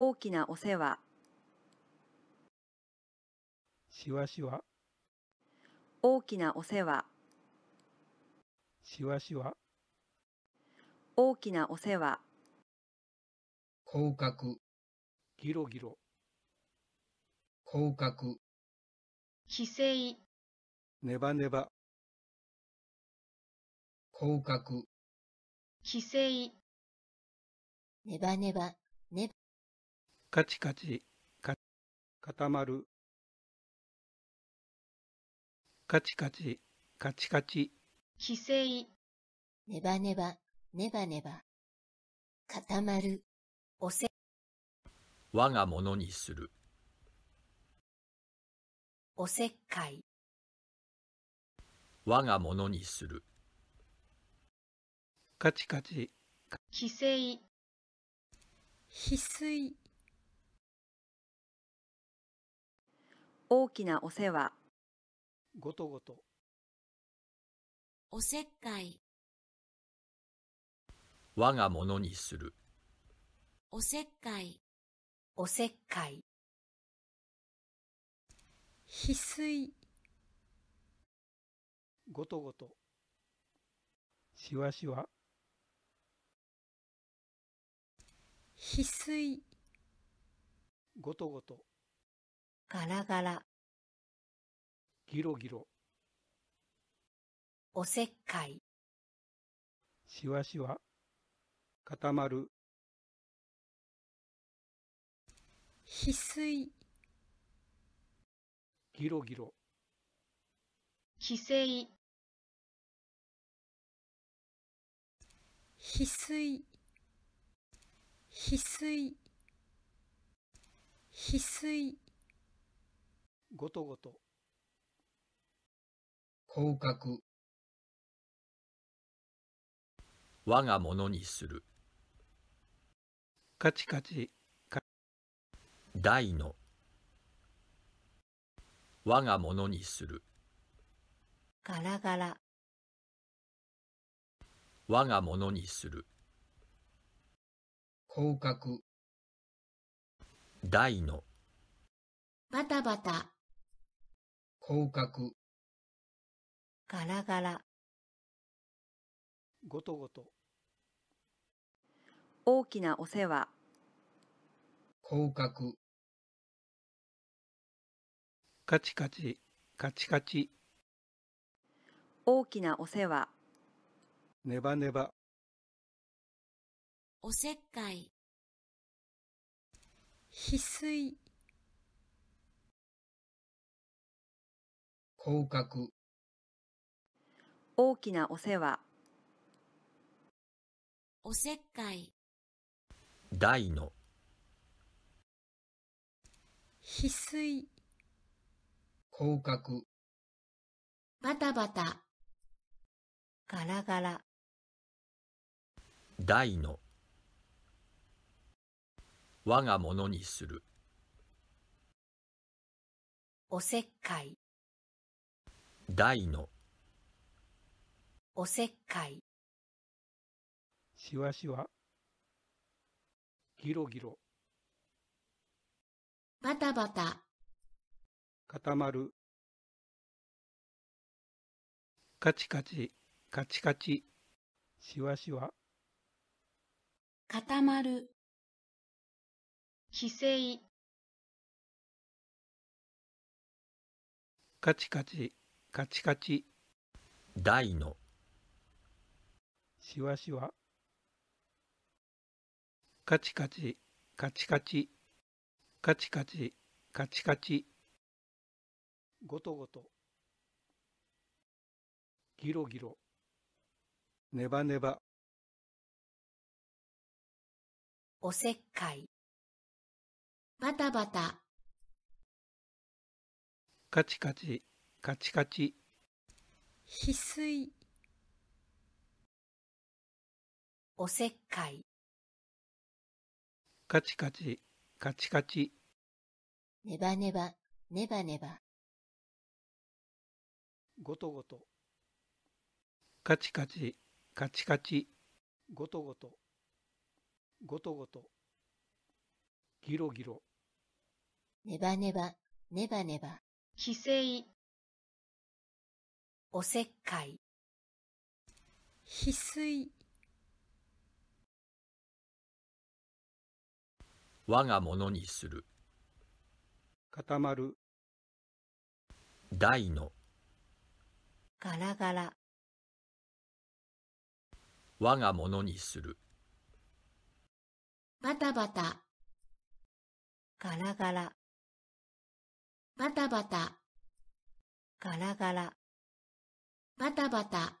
大きなお世話しわしわ大きなお世話しわしわ大きなお世話広角ギロギロ広角規制ネバネバ広角規制ネバネバカチカチか固まるカチカチカチカチ規制ネバネバネバネバ固まるおせ我がものにするおせっかい我がものにするカチカチ規制翡翠大きなお世話ごとごとおせっかい我がものにするおせっかいおせっかい翡翠ごとごとしわしわ翡翠ごとごとガラガラ、ギロギロ、おせっかい、しわしわ、固まる、翡翠、ギロギロ、規制、翡翠、翡翠、翡翠。ごとごと広格。我がものにするカチカチ大の我がものにするガラガラ我がものにする広格。大のバタバタ広角ガラガラごとごと大きなお世話かく。カチカチカチカチ大きなお世話ネバネバおせっかい翡翠降格大きなお世話おせっかい大の翡翠降格バタバタガラガラ大の我がものにするおせっかい大のおせっかいしわしわギロギロバタバタ固まるカチカチカチカチしわしわ固まる姿勢カチカチカチカチ大のしわしわカチカチカチカチカチカチカチカチゴトゴトギロギロネバネバおせっかいバタバタカチカチカチカチ翡翠おせっかいカチカチカチカチネバネバネバネバゴトゴトカチカチカチカチゴトゴトゴトゴトギロギロネバネバネバネバ規制おせっかい翡翠我がのにする固まる大のガラガラ我がものにするバタバタガラガラバタバタガラガラバタバタ